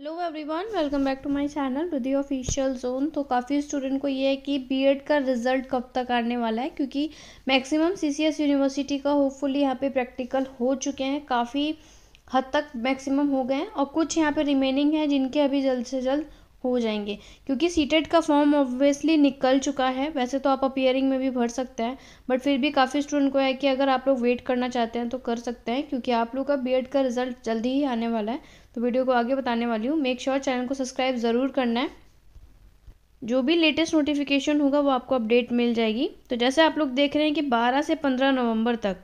hello everyone welcome back to my channel to the official zone तो काफ़ी student को ये है कि बीएड का रिजल्ट कब तक आने वाला है क्योंकि मैक्सिमम सीसीएस यूनिवर्सिटी का होपफुली यहाँ पे प्रैक्टिकल हो चुके हैं काफ़ी हद तक मैक्सिमम हो गए हैं और कुछ यहाँ पे रिमेनिंग है जिनके अभी जल्द से जल्द हो जाएंगे क्योंकि सीटेट का फॉर्म ऑब्वियसली निकल चुका है वैसे तो आप अपियरिंग में भी भर सकते हैं बट फिर भी काफ़ी स्टूडेंट को है कि अगर आप लोग वेट करना चाहते हैं तो कर सकते हैं क्योंकि आप लोग का बी का रिजल्ट जल्दी ही आने वाला है तो वीडियो को आगे बताने वाली हूँ मेक श्योर चैनल को सब्सक्राइब ज़रूर करना है जो भी लेटेस्ट नोटिफिकेशन होगा वो आपको अपडेट मिल जाएगी तो जैसे आप लोग देख रहे हैं कि 12 से 15 नवंबर तक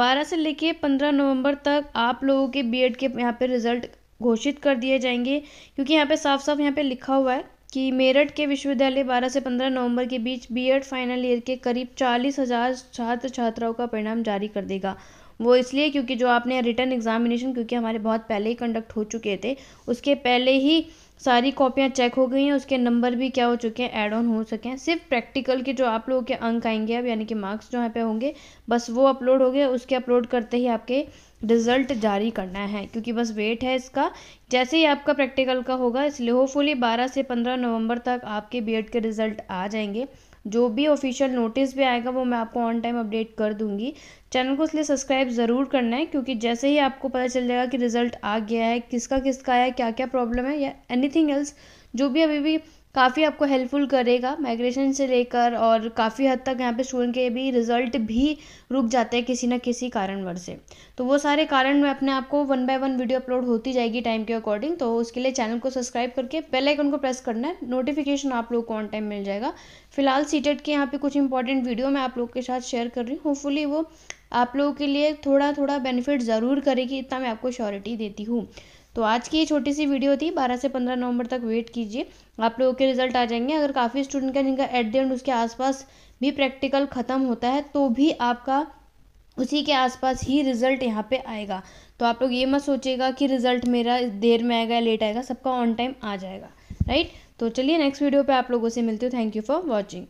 12 से लेके 15 नवंबर तक आप लोगों के बीएड के यहाँ पे रिजल्ट घोषित कर दिए जाएंगे क्योंकि यहाँ पे साफ साफ यहाँ पे लिखा हुआ है कि मेरठ के विश्वविद्यालय 12 से 15 नवंबर के बीच बीएड फाइनल ईयर के करीब चालीस हज़ार छात्र छात्राओं का परिणाम जारी कर देगा वो इसलिए क्योंकि जो आपने रिटर्न एग्जामिनेशन क्योंकि हमारे बहुत पहले ही कंडक्ट हो चुके थे उसके पहले ही सारी कॉपियाँ चेक हो गई हैं उसके नंबर भी क्या हो चुके हैं ऐड ऑन हो सके हैं सिर्फ प्रैक्टिकल के जो आप लोगों के अंक आएंगे अब यानी कि मार्क्स जो यहाँ पे होंगे बस वो अपलोड हो गए उसके अपलोड करते ही आपके रिजल्ट जारी करना है क्योंकि बस वेट है इसका जैसे ही आपका प्रैक्टिकल का होगा इसलिए होपफुली बारह से पंद्रह नवंबर तक आपके बी के रिजल्ट आ जाएंगे जो भी ऑफिशियल नोटिस भी आएगा वो मैं आपको ऑन टाइम अपडेट कर दूंगी चैनल को इसलिए सब्सक्राइब ज़रूर करना है क्योंकि जैसे ही आपको पता चल जाएगा कि रिज़ल्ट आ गया है किसका किसका है क्या क्या प्रॉब्लम है या एनीथिंग एल्स जो भी अभी भी काफ़ी आपको हेल्पफुल करेगा माइग्रेशन से लेकर और काफ़ी हद तक यहाँ पे स्टूडेंट के भी रिजल्ट भी रुक जाते हैं किसी ना किसी कारणवर से तो वो सारे कारण मैं अपने आप को one by one video upload होती जाएगी टाइम के अकॉर्डिंग तो उसके लिए चैनल को सब्सक्राइब करके पहले आइकन को प्रेस करना है नोटिफिकेशन आप लोग को ऑन टाइम मिल जाएगा फिलहाल सीटेट के यहाँ पे कुछ इंपॉर्टेंट वीडियो मैं आप लोग के साथ शेयर कर रही हूँ होपफुली वो आप लोगों के लिए थोड़ा थोड़ा बेनिफिट ज़रूर करेगी इतना मैं आपको श्योरिटी देती हूँ तो आज की ये छोटी सी वीडियो थी बारह से पंद्रह नवंबर तक वेट कीजिए आप लोगों के रिजल्ट आ जाएंगे अगर काफ़ी स्टूडेंट का जिनका एट द एंड उसके आसपास भी प्रैक्टिकल ख़त्म होता है तो भी आपका उसी के आसपास ही रिज़ल्ट यहाँ पे आएगा तो आप लोग ये मत सोचिएगा कि रिज़ल्ट मेरा देर में आएगा या लेट आएगा सबका ऑन टाइम आ जाएगा राइट तो चलिए नेक्स्ट वीडियो पर आप लोगों से मिलती हूँ थैंक यू फॉर वॉचिंग